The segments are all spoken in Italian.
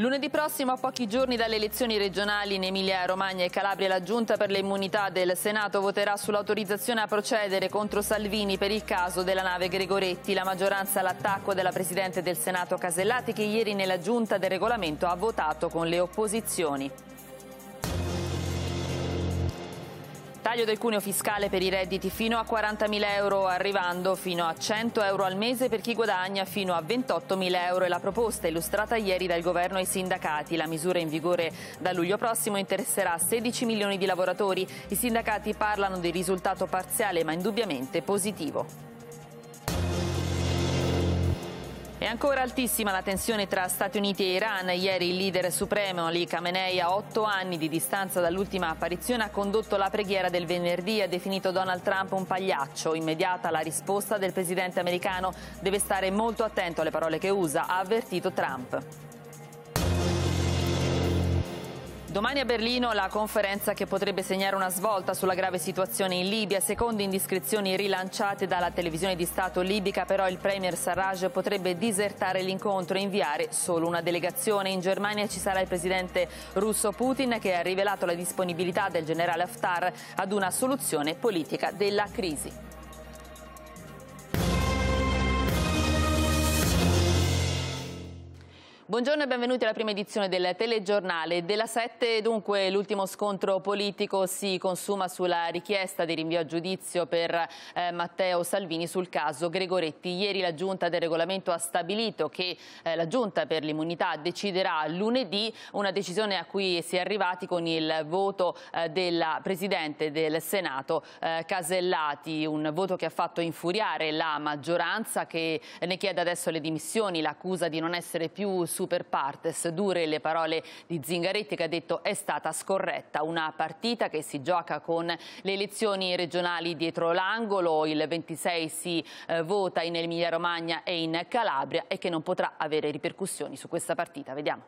Lunedì prossimo, a pochi giorni dalle elezioni regionali in Emilia-Romagna e Calabria, la Giunta per le immunità del Senato voterà sull'autorizzazione a procedere contro Salvini per il caso della nave Gregoretti. La maggioranza all'attacco della Presidente del Senato Casellati che ieri nella Giunta del Regolamento ha votato con le opposizioni. Taglio del cuneo fiscale per i redditi fino a 40.000 euro, arrivando fino a 100 euro al mese per chi guadagna fino a 28.000 euro. È la proposta illustrata ieri dal governo ai sindacati. La misura in vigore da luglio prossimo interesserà 16 milioni di lavoratori. I sindacati parlano di risultato parziale ma indubbiamente positivo. È ancora altissima la tensione tra Stati Uniti e Iran. Ieri il leader supremo Ali Khamenei a otto anni di distanza dall'ultima apparizione ha condotto la preghiera del venerdì e ha definito Donald Trump un pagliaccio. Immediata la risposta del presidente americano deve stare molto attento alle parole che usa, ha avvertito Trump. Domani a Berlino la conferenza che potrebbe segnare una svolta sulla grave situazione in Libia. Secondo indiscrezioni rilanciate dalla televisione di Stato libica, però il premier Sarraj potrebbe disertare l'incontro e inviare solo una delegazione. In Germania ci sarà il presidente russo Putin che ha rivelato la disponibilità del generale Haftar ad una soluzione politica della crisi. Buongiorno e benvenuti alla prima edizione del telegiornale. Della 7 dunque l'ultimo scontro politico si consuma sulla richiesta di rinvio a giudizio per eh, Matteo Salvini sul caso Gregoretti. Ieri la giunta del regolamento ha stabilito che eh, la giunta per l'immunità deciderà lunedì una decisione a cui si è arrivati con il voto eh, della Presidente del Senato eh, Casellati, un voto che ha fatto infuriare la maggioranza che ne chiede adesso le dimissioni, l'accusa di non essere più super partes. Dure le parole di Zingaretti che ha detto è stata scorretta una partita che si gioca con le elezioni regionali dietro l'angolo. Il 26 si eh, vota in Emilia Romagna e in Calabria e che non potrà avere ripercussioni su questa partita. Vediamo.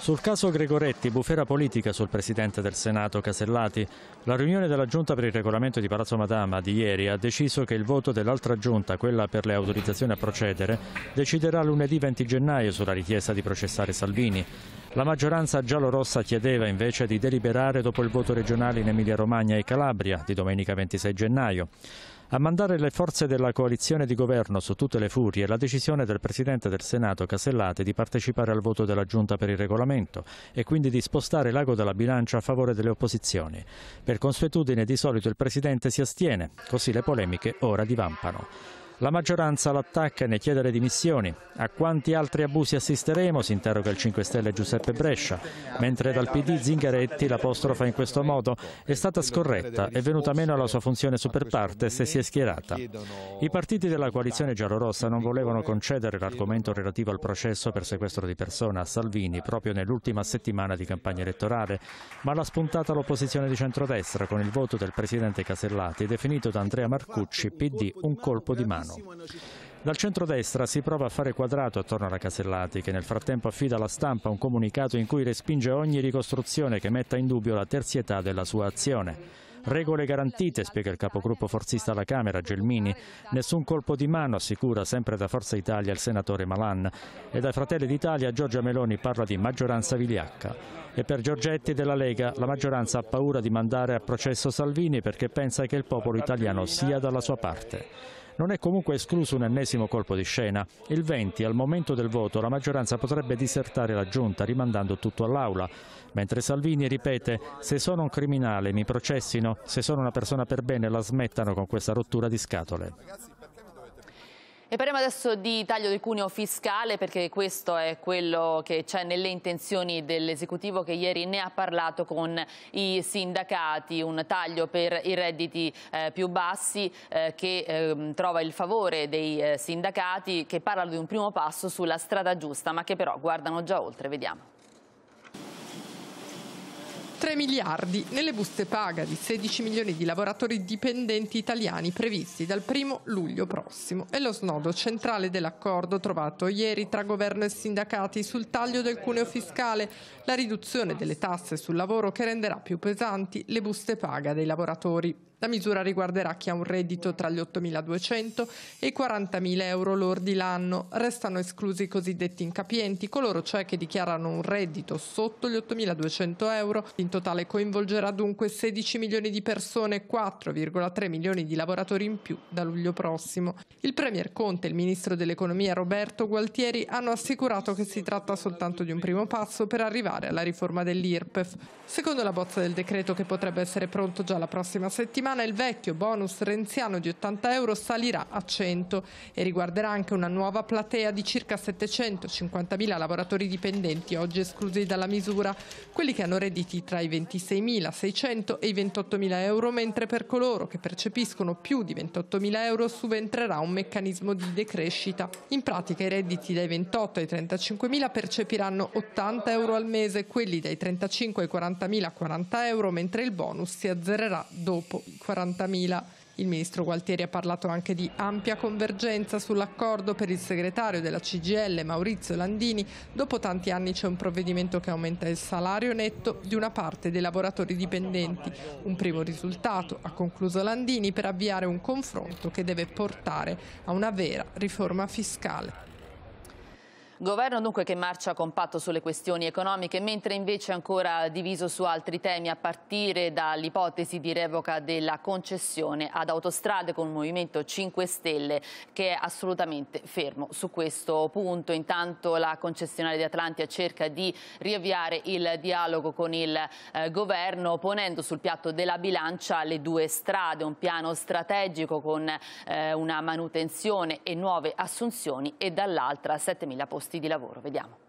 Sul caso Gregoretti, bufera politica sul presidente del Senato Casellati, la riunione della giunta per il regolamento di Palazzo Madama di ieri ha deciso che il voto dell'altra giunta, quella per le autorizzazioni a procedere, deciderà lunedì 20 gennaio sulla richiesta di processare Salvini. La maggioranza giallorossa chiedeva invece di deliberare dopo il voto regionale in Emilia-Romagna e Calabria di domenica 26 gennaio. A mandare le forze della coalizione di governo su tutte le furie è la decisione del Presidente del Senato Casellate di partecipare al voto della Giunta per il regolamento e quindi di spostare l'ago della bilancia a favore delle opposizioni. Per consuetudine di solito il Presidente si astiene, così le polemiche ora divampano. La maggioranza l'attacca e ne chiede le dimissioni. A quanti altri abusi assisteremo? Si interroga il 5 Stelle Giuseppe Brescia. Mentre dal PD Zingaretti l'apostrofa in questo modo è stata scorretta, è venuta meno alla sua funzione super partes e si è schierata. I partiti della coalizione giallorossa non volevano concedere l'argomento relativo al processo per sequestro di persona a Salvini proprio nell'ultima settimana di campagna elettorale, ma l'ha spuntata l'opposizione di centrodestra con il voto del presidente Casellati definito da Andrea Marcucci PD un colpo di mano. Milano. Dal centrodestra si prova a fare quadrato attorno alla Casellati, che nel frattempo affida alla stampa un comunicato in cui respinge ogni ricostruzione che metta in dubbio la terzietà della sua azione. Regole garantite, spiega il capogruppo forzista alla Camera, Gelmini. Nessun colpo di mano, assicura sempre da Forza Italia il senatore Malan. E dai Fratelli d'Italia Giorgia Meloni parla di maggioranza vigliacca. E per Giorgetti della Lega la maggioranza ha paura di mandare a processo Salvini perché pensa che il popolo italiano sia dalla sua parte. Non è comunque escluso un ennesimo colpo di scena. Il 20, al momento del voto, la maggioranza potrebbe disertare la giunta rimandando tutto all'aula, mentre Salvini ripete se sono un criminale mi processino, se sono una persona per bene la smettano con questa rottura di scatole. E parliamo adesso di taglio del cuneo fiscale perché questo è quello che c'è nelle intenzioni dell'esecutivo che ieri ne ha parlato con i sindacati, un taglio per i redditi eh, più bassi eh, che eh, trova il favore dei eh, sindacati che parlano di un primo passo sulla strada giusta ma che però guardano già oltre, vediamo. 3 miliardi nelle buste paga di 16 milioni di lavoratori dipendenti italiani previsti dal 1 luglio prossimo. È lo snodo centrale dell'accordo trovato ieri tra governo e sindacati sul taglio del cuneo fiscale, la riduzione delle tasse sul lavoro che renderà più pesanti le buste paga dei lavoratori. La misura riguarderà chi ha un reddito tra gli 8.200 e i 40.000 euro lordi l'anno. Restano esclusi i cosiddetti incapienti, coloro cioè che dichiarano un reddito sotto gli 8.200 euro. In totale coinvolgerà dunque 16 milioni di persone e 4,3 milioni di lavoratori in più da luglio prossimo. Il Premier Conte e il Ministro dell'Economia Roberto Gualtieri hanno assicurato che si tratta soltanto di un primo passo per arrivare alla riforma dell'IRPEF. Secondo la bozza del decreto che potrebbe essere pronto già la prossima settimana, settimana il vecchio bonus renziano di 80 euro salirà a 100 e riguarderà anche una nuova platea di circa 750.000 lavoratori dipendenti oggi esclusi dalla misura, quelli che hanno redditi tra i 26.600 e i 28.000 euro, mentre per coloro che percepiscono più di 28.000 euro subentrerà un meccanismo di decrescita. In pratica i redditi dai 28 ai 35.000 percepiranno 80 euro al mese, quelli dai 35 ai 40.000 40 euro, mentre il bonus si azzererà dopo 40.000. Il ministro Gualtieri ha parlato anche di ampia convergenza sull'accordo per il segretario della CGL Maurizio Landini. Dopo tanti anni c'è un provvedimento che aumenta il salario netto di una parte dei lavoratori dipendenti. Un primo risultato, ha concluso Landini, per avviare un confronto che deve portare a una vera riforma fiscale. Governo dunque che marcia compatto sulle questioni economiche, mentre invece ancora diviso su altri temi, a partire dall'ipotesi di revoca della concessione ad autostrade con il Movimento 5 Stelle, che è assolutamente fermo su questo punto. Intanto la concessionaria di Atlantia cerca di riavviare il dialogo con il eh, Governo, ponendo sul piatto della bilancia le due strade, un piano strategico con eh, una manutenzione e nuove assunzioni e dall'altra 7.000 posti posti di lavoro. Vediamo.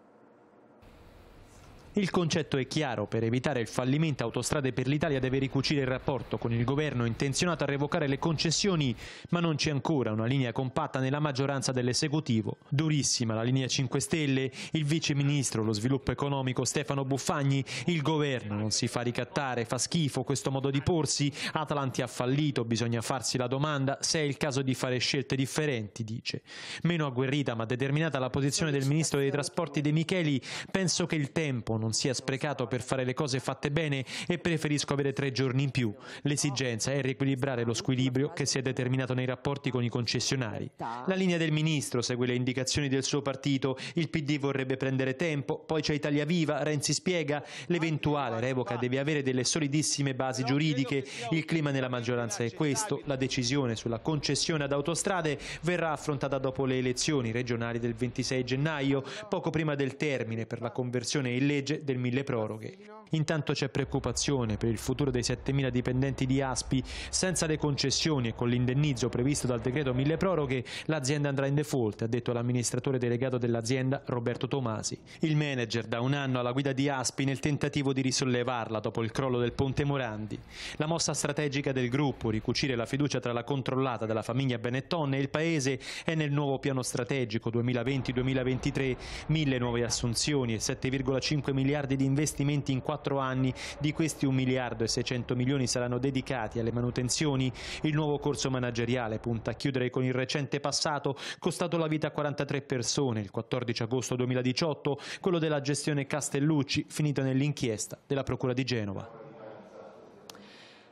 Il concetto è chiaro, per evitare il fallimento Autostrade per l'Italia deve ricucire il rapporto con il governo intenzionato a revocare le concessioni, ma non c'è ancora una linea compatta nella maggioranza dell'esecutivo. Durissima la linea 5 Stelle, il vice ministro lo sviluppo economico Stefano Buffagni, il governo non si fa ricattare, fa schifo questo modo di porsi, Atalanti ha fallito, bisogna farsi la domanda se è il caso di fare scelte differenti, dice. Meno agguerrita ma determinata la posizione del ministro dei trasporti De Micheli, penso che il tempo non sia sprecato per fare le cose fatte bene e preferisco avere tre giorni in più. L'esigenza è riequilibrare lo squilibrio che si è determinato nei rapporti con i concessionari. La linea del ministro segue le indicazioni del suo partito, il PD vorrebbe prendere tempo, poi c'è Italia Viva, Renzi spiega, l'eventuale revoca deve avere delle solidissime basi giuridiche, il clima nella maggioranza è questo, la decisione sulla concessione ad autostrade verrà affrontata dopo le elezioni regionali del 26 gennaio, poco prima del termine per la conversione in legge legge del mille proroghe. Intanto c'è preoccupazione per il futuro dei 7.000 dipendenti di Aspi. Senza le concessioni e con l'indennizzo previsto dal decreto mille proroghe, l'azienda andrà in default, ha detto l'amministratore delegato dell'azienda Roberto Tomasi. Il manager da un anno alla guida di Aspi nel tentativo di risollevarla dopo il crollo del ponte Morandi. La mossa strategica del gruppo, ricucire la fiducia tra la controllata della famiglia Benetton e il paese, è nel nuovo piano strategico 2020-2023, mille nuove assunzioni e 7,5 milioni miliardi di investimenti in quattro anni, di questi 1 miliardo e 600 milioni saranno dedicati alle manutenzioni. Il nuovo corso manageriale punta a chiudere con il recente passato, costato la vita a 43 persone il 14 agosto 2018, quello della gestione Castellucci, finita nell'inchiesta della Procura di Genova.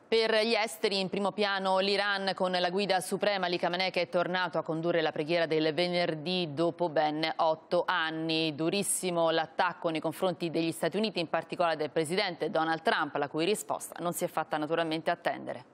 Per gli esteri in primo piano l'Iran con la guida suprema Ali Khamenei che è tornato a condurre la preghiera del venerdì dopo ben otto anni. Durissimo l'attacco nei confronti degli Stati Uniti, in particolare del presidente Donald Trump, la cui risposta non si è fatta naturalmente attendere.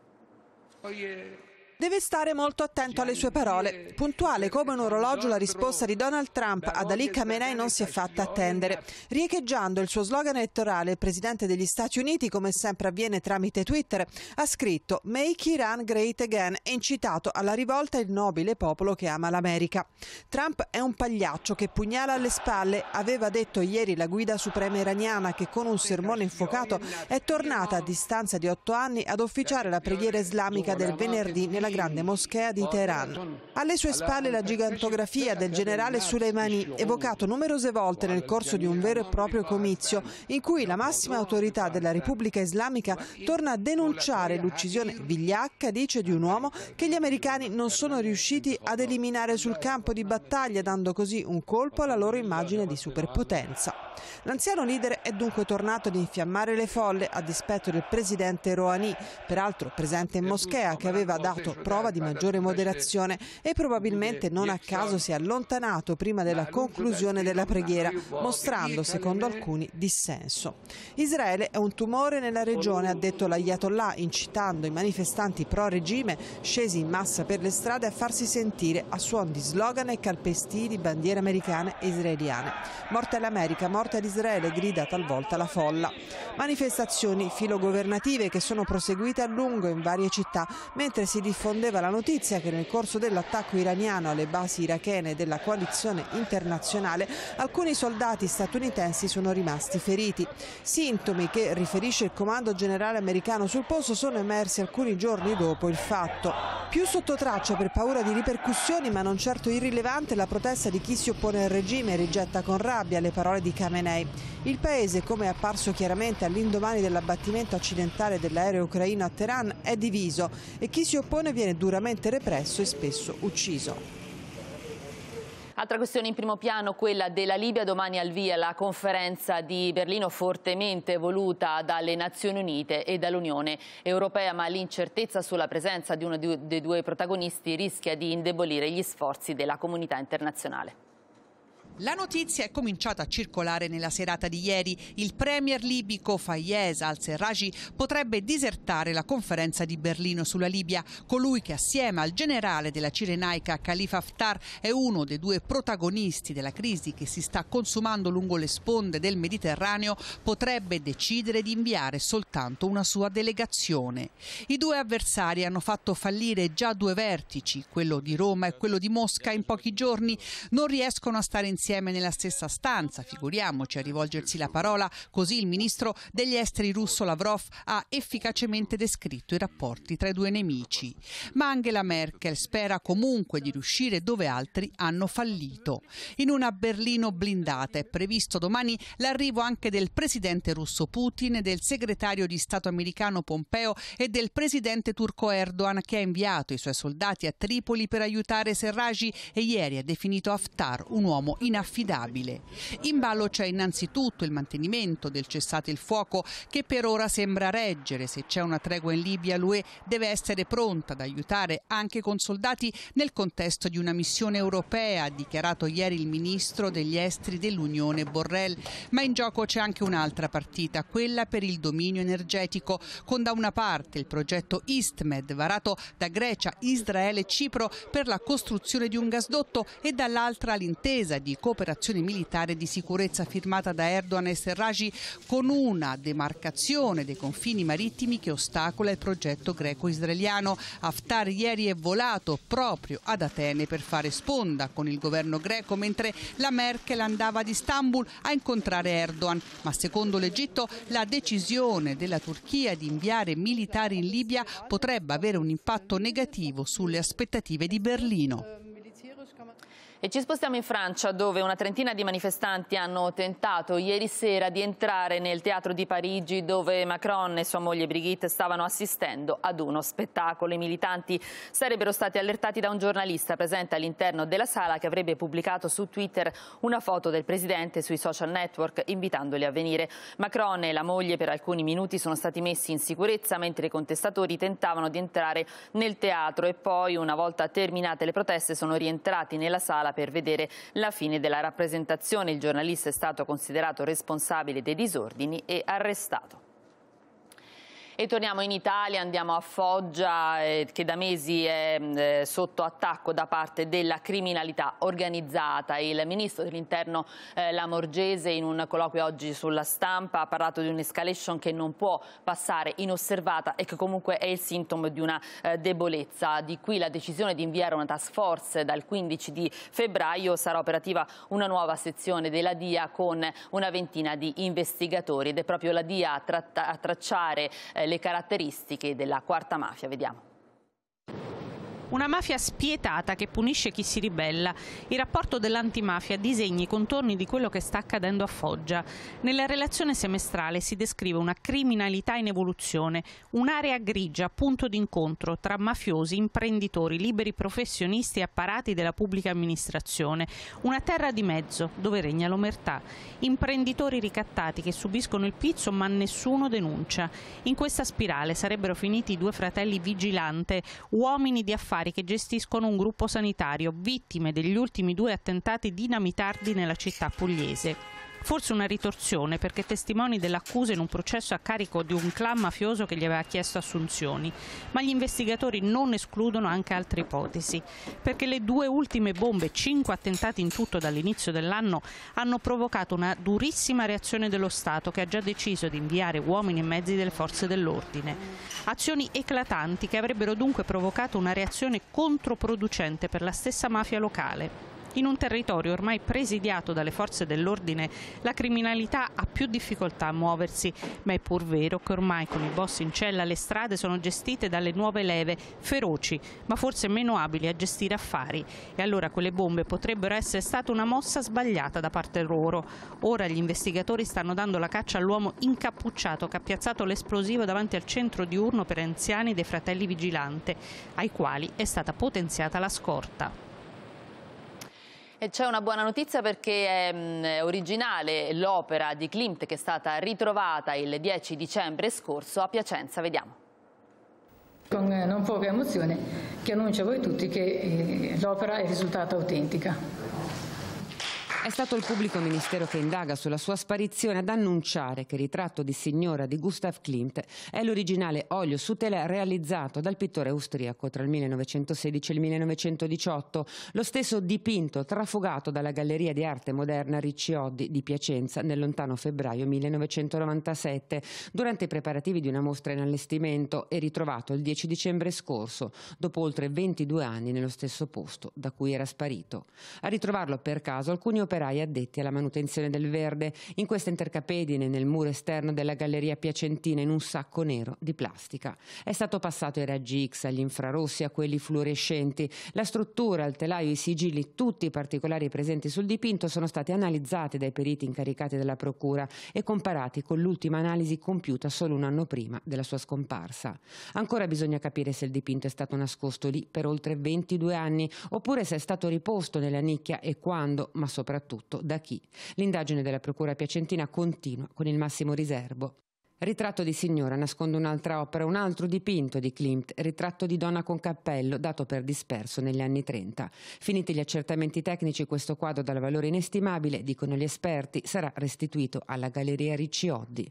Oh eh, yeah. Deve stare molto attento alle sue parole. Puntuale come un orologio la risposta di Donald Trump ad Ali Khamenei non si è fatta attendere. Riecheggiando il suo slogan elettorale, il presidente degli Stati Uniti, come sempre avviene tramite Twitter, ha scritto Make Iran Great Again e incitato alla rivolta il nobile popolo che ama l'America. Trump è un pagliaccio che pugnala alle spalle, aveva detto ieri la guida suprema iraniana che con un sermone infuocato è tornata a distanza di otto anni ad officiare la preghiera islamica del venerdì nella nella grande moschea di Teheran. Alle sue spalle la gigantografia del generale Soleimani, evocato numerose volte nel corso di un vero e proprio comizio, in cui la massima autorità della Repubblica Islamica torna a denunciare l'uccisione vigliacca, dice, di un uomo che gli americani non sono riusciti ad eliminare sul campo di battaglia, dando così un colpo alla loro immagine di superpotenza. L'anziano leader è dunque tornato ad infiammare le folle a dispetto del presidente Rouhani, peraltro presente in moschea, che aveva dato prova di maggiore moderazione e probabilmente non a caso si è allontanato prima della conclusione della preghiera, mostrando, secondo alcuni, dissenso. Israele è un tumore nella regione, ha detto l'Ayatollah, incitando i manifestanti pro-regime scesi in massa per le strade a farsi sentire a suon di slogan e calpestili bandiere americane e israeliane. Morte all'America, morte ad Israele, grida talvolta la folla. Manifestazioni filogovernative che sono proseguite a lungo in varie città, mentre si diffondono diffondeva la notizia che nel corso dell'attacco iraniano alle basi irachene della coalizione internazionale alcuni soldati statunitensi sono rimasti feriti. Sintomi che, riferisce il comando generale americano sul posto, sono emersi alcuni giorni dopo il fatto. Più sotto traccia per paura di ripercussioni ma non certo irrilevante la protesta di chi si oppone al regime e rigetta con rabbia le parole di Khamenei. Il paese, come è apparso chiaramente all'indomani dell'abbattimento accidentale dell'aereo ucraino a Teheran, è diviso e chi si oppone viene duramente represso e spesso ucciso. Altra questione in primo piano, quella della Libia. Domani al via la conferenza di Berlino fortemente voluta dalle Nazioni Unite e dall'Unione Europea, ma l'incertezza sulla presenza di uno dei due protagonisti rischia di indebolire gli sforzi della comunità internazionale. La notizia è cominciata a circolare nella serata di ieri. Il premier libico Fayez al-Serraji potrebbe disertare la conferenza di Berlino sulla Libia, colui che assieme al generale della Cirenaica Khalifa Haftar è uno dei due protagonisti della crisi che si sta consumando lungo le sponde del Mediterraneo, potrebbe decidere di inviare soltanto una sua delegazione. I due avversari hanno fatto fallire già due vertici, quello di Roma e quello di Mosca in pochi giorni, non riescono a stare insieme insieme nella stessa stanza, figuriamoci a rivolgersi la parola, così il ministro degli esteri russo Lavrov ha efficacemente descritto i rapporti tra i due nemici. Ma Angela Merkel spera comunque di riuscire dove altri hanno fallito. In una Berlino blindata è previsto domani l'arrivo anche del presidente russo Putin, del segretario di Stato americano Pompeo e del presidente turco Erdogan che ha inviato i suoi soldati a Tripoli per aiutare Serraj e ieri ha definito Haftar un uomo in inaffidabile. In ballo c'è innanzitutto il mantenimento del cessate il fuoco che per ora sembra reggere. Se c'è una tregua in Libia l'UE deve essere pronta ad aiutare anche con soldati nel contesto di una missione europea, ha dichiarato ieri il ministro degli esteri dell'Unione Borrell. Ma in gioco c'è anche un'altra partita, quella per il dominio energetico, con da una parte il progetto Istmed varato da Grecia, Israele e Cipro per la costruzione di un gasdotto e dall'altra l'intesa di cooperazione militare di sicurezza firmata da Erdogan e Serraji con una demarcazione dei confini marittimi che ostacola il progetto greco-israeliano. Haftar ieri è volato proprio ad Atene per fare sponda con il governo greco mentre la Merkel andava ad Istanbul a incontrare Erdogan, ma secondo l'Egitto la decisione della Turchia di inviare militari in Libia potrebbe avere un impatto negativo sulle aspettative di Berlino. E ci spostiamo in Francia dove una trentina di manifestanti hanno tentato ieri sera di entrare nel teatro di Parigi dove Macron e sua moglie Brigitte stavano assistendo ad uno spettacolo. I militanti sarebbero stati allertati da un giornalista presente all'interno della sala che avrebbe pubblicato su Twitter una foto del presidente sui social network invitandoli a venire. Macron e la moglie per alcuni minuti sono stati messi in sicurezza mentre i contestatori tentavano di entrare nel teatro e poi una volta terminate le proteste sono rientrati nella sala per vedere la fine della rappresentazione. Il giornalista è stato considerato responsabile dei disordini e arrestato. E torniamo in Italia, andiamo a Foggia eh, che da mesi è mm, eh, sotto attacco da parte della criminalità organizzata. Il ministro dell'interno eh, Lamorgese in un colloquio oggi sulla stampa ha parlato di un'escalation che non può passare inosservata e che comunque è il sintomo di una eh, debolezza. Di qui la decisione di inviare una task force dal 15 di febbraio sarà operativa una nuova sezione della DIA con una ventina di investigatori ed è proprio la DIA a, tra a tracciare eh, le caratteristiche della quarta mafia. Vediamo. Una mafia spietata che punisce chi si ribella. Il rapporto dell'antimafia disegna i contorni di quello che sta accadendo a Foggia. Nella relazione semestrale si descrive una criminalità in evoluzione, un'area grigia, punto d'incontro tra mafiosi, imprenditori, liberi professionisti e apparati della pubblica amministrazione. Una terra di mezzo dove regna l'omertà. Imprenditori ricattati che subiscono il pizzo ma nessuno denuncia. In questa spirale sarebbero finiti i due fratelli Vigilante, uomini di affari volontari che gestiscono un gruppo sanitario, vittime degli ultimi due attentati dinamitardi nella città pugliese. Forse una ritorsione perché testimoni dell'accusa in un processo a carico di un clan mafioso che gli aveva chiesto assunzioni. Ma gli investigatori non escludono anche altre ipotesi, perché le due ultime bombe, cinque attentati in tutto dall'inizio dell'anno, hanno provocato una durissima reazione dello Stato che ha già deciso di inviare uomini e mezzi delle forze dell'ordine. Azioni eclatanti che avrebbero dunque provocato una reazione controproducente per la stessa mafia locale. In un territorio ormai presidiato dalle forze dell'ordine, la criminalità ha più difficoltà a muoversi, ma è pur vero che ormai con i boss in cella le strade sono gestite dalle nuove leve, feroci, ma forse meno abili a gestire affari. E allora quelle bombe potrebbero essere stata una mossa sbagliata da parte loro. Ora gli investigatori stanno dando la caccia all'uomo incappucciato che ha piazzato l'esplosivo davanti al centro diurno per anziani dei fratelli Vigilante, ai quali è stata potenziata la scorta. E C'è una buona notizia perché mm, è originale l'opera di Klimt che è stata ritrovata il 10 dicembre scorso a Piacenza. Vediamo. Con eh, non poca emozione che annuncio a voi tutti che eh, l'opera è risultata autentica. È stato il pubblico ministero che indaga sulla sua sparizione ad annunciare che il ritratto di signora di Gustav Klimt è l'originale olio su tela realizzato dal pittore austriaco tra il 1916 e il 1918, lo stesso dipinto trafugato dalla Galleria di Arte Moderna Ricci Oddi di Piacenza nel lontano febbraio 1997, durante i preparativi di una mostra in allestimento e ritrovato il 10 dicembre scorso, dopo oltre 22 anni nello stesso posto da cui era sparito. A ritrovarlo per caso alcuni operatori operai addetti alla manutenzione del verde, in questa intercapedine nel muro esterno della Galleria Piacentina in un sacco nero di plastica. È stato passato ai raggi X, agli infrarossi, a quelli fluorescenti. La struttura, il telaio, i sigilli, tutti i particolari presenti sul dipinto sono stati analizzati dai periti incaricati della procura e comparati con l'ultima analisi compiuta solo un anno prima della sua scomparsa. Ancora bisogna capire se il dipinto è stato nascosto lì per oltre 22 anni oppure se è stato riposto nella nicchia e quando, ma soprattutto soprattutto da chi. L'indagine della Procura Piacentina continua con il massimo riserbo. Ritratto di signora nasconde un'altra opera, un altro dipinto di Klimt, ritratto di donna con cappello, dato per disperso negli anni 30. Finiti gli accertamenti tecnici, questo quadro dal valore inestimabile, dicono gli esperti, sarà restituito alla Galleria Ricci Oddi.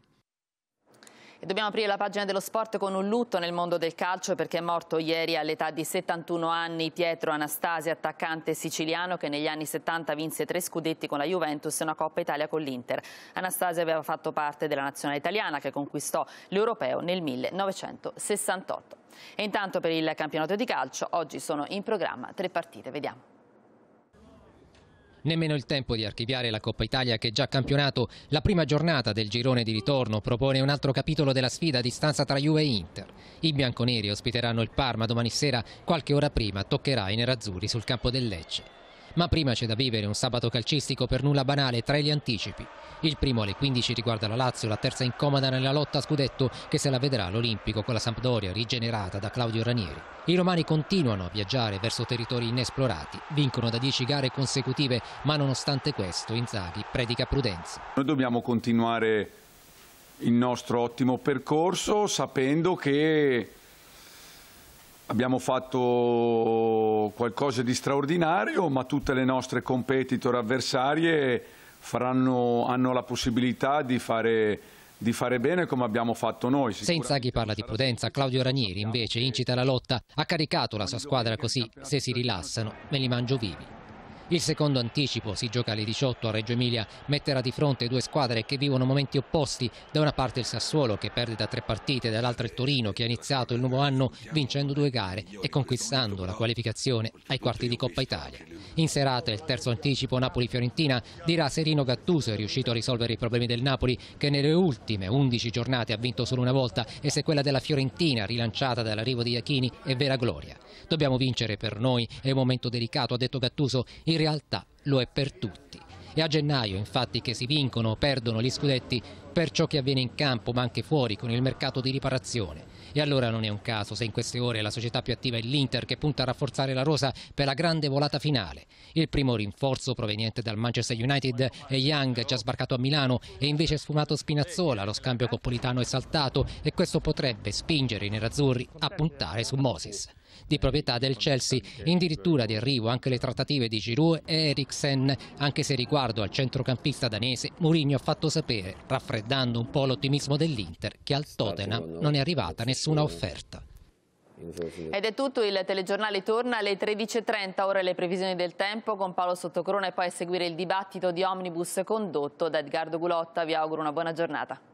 E dobbiamo aprire la pagina dello sport con un lutto nel mondo del calcio perché è morto ieri all'età di 71 anni Pietro Anastasi, attaccante siciliano che negli anni 70 vinse tre scudetti con la Juventus e una Coppa Italia con l'Inter. Anastasi aveva fatto parte della nazionale italiana che conquistò l'Europeo nel 1968. E intanto per il campionato di calcio oggi sono in programma tre partite, vediamo. Nemmeno il tempo di archiviare la Coppa Italia che già campionato la prima giornata del girone di ritorno propone un altro capitolo della sfida a distanza tra Juve e Inter. I bianconeri ospiteranno il Parma domani sera, qualche ora prima toccherà i nerazzurri sul campo del Lecce. Ma prima c'è da vivere un sabato calcistico per nulla banale tra gli anticipi. Il primo alle 15 riguarda la Lazio, la terza incomoda nella lotta a scudetto che se la vedrà l'Olimpico con la Sampdoria rigenerata da Claudio Ranieri. I romani continuano a viaggiare verso territori inesplorati, vincono da 10 gare consecutive, ma nonostante questo Inzaghi predica prudenza. Noi dobbiamo continuare il nostro ottimo percorso sapendo che Abbiamo fatto qualcosa di straordinario, ma tutte le nostre competitor avversarie faranno, hanno la possibilità di fare di fare bene come abbiamo fatto noi. Senza chi parla di prudenza, Claudio Ranieri invece incita la lotta, ha caricato la sua squadra così, se si rilassano me li mangio vivi. Il secondo anticipo si gioca alle 18 a Reggio Emilia, metterà di fronte due squadre che vivono momenti opposti, da una parte il Sassuolo che perde da tre partite, dall'altra il Torino che ha iniziato il nuovo anno vincendo due gare e conquistando la qualificazione ai quarti di Coppa Italia. In serata il terzo anticipo Napoli-Fiorentina dirà Serino Gattuso è riuscito a risolvere i problemi del Napoli che nelle ultime 11 giornate ha vinto solo una volta e se quella della Fiorentina rilanciata dall'arrivo di Iachini è vera gloria. Dobbiamo vincere per noi, è un momento delicato, ha detto Gattuso, in realtà lo è per tutti. È a gennaio infatti che si vincono o perdono gli scudetti per ciò che avviene in campo ma anche fuori con il mercato di riparazione. E allora non è un caso se in queste ore la società più attiva è l'Inter che punta a rafforzare la rosa per la grande volata finale. Il primo rinforzo proveniente dal Manchester United è Young, già sbarcato a Milano, e invece sfumato Spinazzola, lo scambio coppolitano è saltato e questo potrebbe spingere i nerazzurri a puntare su Moses di proprietà del Chelsea. In dirittura di arrivo anche le trattative di Giroud e Eriksen, anche se riguardo al centrocampista danese Mourinho ha fatto sapere, raffreddando un po' l'ottimismo dell'Inter, che al Tottenham non è arrivata nessuna offerta. Ed è tutto, il telegiornale torna alle 13.30, ora le previsioni del tempo con Paolo Sottocrona e poi a seguire il dibattito di Omnibus condotto da Edgardo Gulotta. Vi auguro una buona giornata.